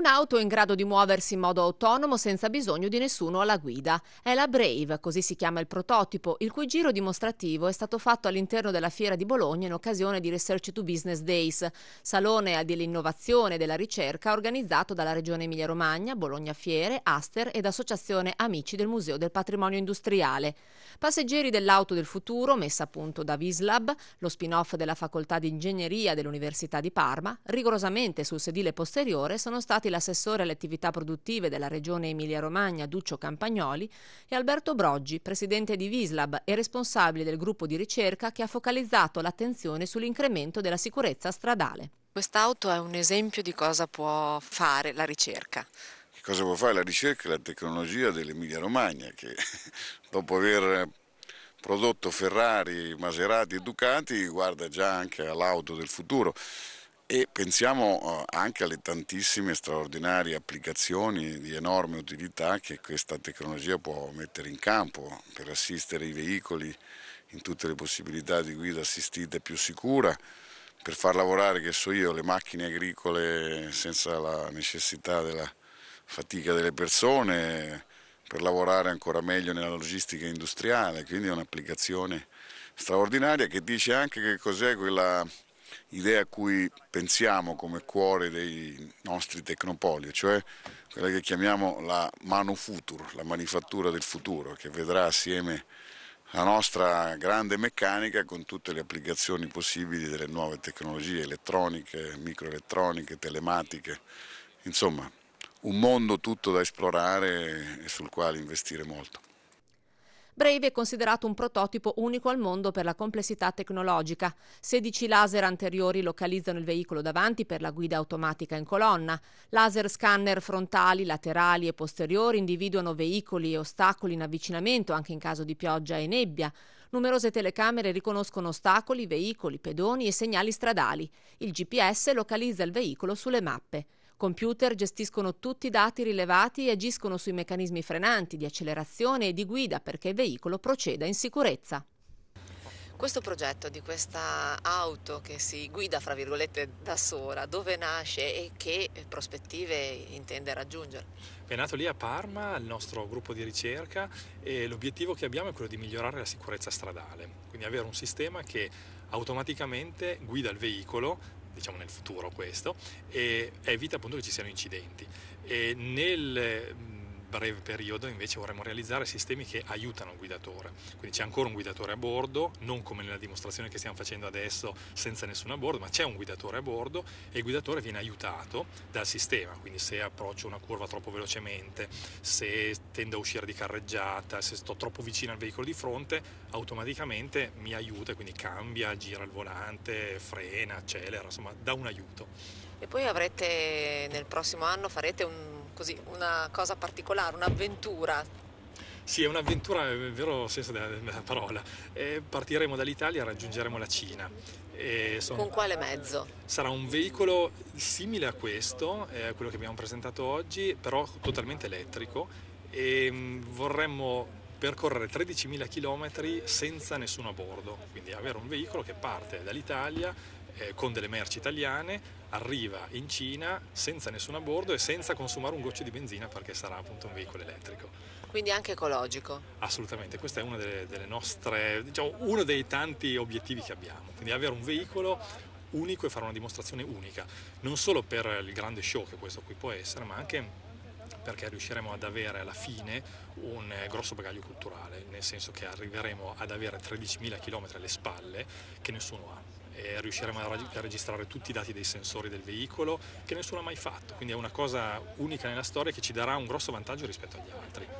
Un'auto in grado di muoversi in modo autonomo senza bisogno di nessuno alla guida. È la Brave, così si chiama il prototipo, il cui giro dimostrativo è stato fatto all'interno della Fiera di Bologna in occasione di Research to Business Days, salone dell'innovazione e della ricerca organizzato dalla Regione Emilia-Romagna, Bologna Fiere, Aster ed Associazione Amici del Museo del Patrimonio Industriale. Passeggeri dell'auto del futuro, messa a punto da Vislab, lo spin-off della Facoltà di Ingegneria dell'Università di Parma, rigorosamente sul sedile posteriore sono stati l'assessore alle attività produttive della regione Emilia-Romagna Duccio Campagnoli e Alberto Broggi, presidente di Vislab e responsabile del gruppo di ricerca che ha focalizzato l'attenzione sull'incremento della sicurezza stradale. Quest'auto è un esempio di cosa può fare la ricerca. Che cosa può fare la ricerca e la tecnologia dell'Emilia-Romagna che dopo aver prodotto Ferrari, Maserati e Ducati guarda già anche all'auto del futuro e pensiamo eh, anche alle tantissime straordinarie applicazioni di enorme utilità che questa tecnologia può mettere in campo per assistere i veicoli in tutte le possibilità di guida assistita e più sicura, per far lavorare, che so io, le macchine agricole senza la necessità della fatica delle persone, per lavorare ancora meglio nella logistica industriale, quindi è un'applicazione straordinaria che dice anche che cos'è quella idea a cui pensiamo come cuore dei nostri tecnopoli, cioè quella che chiamiamo la manufutur, la manifattura del futuro, che vedrà assieme la nostra grande meccanica con tutte le applicazioni possibili delle nuove tecnologie elettroniche, microelettroniche, telematiche, insomma un mondo tutto da esplorare e sul quale investire molto. Brave è considerato un prototipo unico al mondo per la complessità tecnologica. 16 laser anteriori localizzano il veicolo davanti per la guida automatica in colonna. Laser scanner frontali, laterali e posteriori individuano veicoli e ostacoli in avvicinamento anche in caso di pioggia e nebbia. Numerose telecamere riconoscono ostacoli, veicoli, pedoni e segnali stradali. Il GPS localizza il veicolo sulle mappe. Computer gestiscono tutti i dati rilevati e agiscono sui meccanismi frenanti, di accelerazione e di guida perché il veicolo proceda in sicurezza. Questo progetto di questa auto che si guida, fra virgolette, da sola, dove nasce e che prospettive intende raggiungere? È nato lì a Parma il nostro gruppo di ricerca e l'obiettivo che abbiamo è quello di migliorare la sicurezza stradale, quindi avere un sistema che automaticamente guida il veicolo diciamo nel futuro questo, e evita appunto che ci siano incidenti. E nel breve periodo invece vorremmo realizzare sistemi che aiutano il guidatore, quindi c'è ancora un guidatore a bordo, non come nella dimostrazione che stiamo facendo adesso senza nessuno a bordo, ma c'è un guidatore a bordo e il guidatore viene aiutato dal sistema, quindi se approccio una curva troppo velocemente, se tendo a uscire di carreggiata, se sto troppo vicino al veicolo di fronte, automaticamente mi aiuta, quindi cambia, gira il volante, frena, accelera, insomma dà un aiuto. E poi avrete nel prossimo anno, farete un così, una cosa particolare, un'avventura. Sì, è un'avventura, nel vero senso della, della parola. Eh, partiremo dall'Italia e raggiungeremo la Cina. Sono, Con quale mezzo? Sarà un veicolo simile a questo, eh, quello che abbiamo presentato oggi, però totalmente elettrico e ehm, vorremmo percorrere 13.000 km senza nessuno a bordo, quindi avere un veicolo che parte dall'Italia eh, con delle merci italiane, arriva in Cina senza nessuno a bordo e senza consumare un goccio di benzina perché sarà appunto un veicolo elettrico. Quindi anche ecologico? Assolutamente, questo è uno, delle, delle nostre, diciamo, uno dei tanti obiettivi che abbiamo, quindi avere un veicolo unico e fare una dimostrazione unica, non solo per il grande show che questo qui può essere, ma anche perché riusciremo ad avere alla fine un eh, grosso bagaglio culturale, nel senso che arriveremo ad avere 13.000 km alle spalle che nessuno ha eh, riusciremo a, a registrare tutti i dati dei sensori del veicolo che nessuno ha mai fatto, quindi è una cosa unica nella storia che ci darà un grosso vantaggio rispetto agli altri.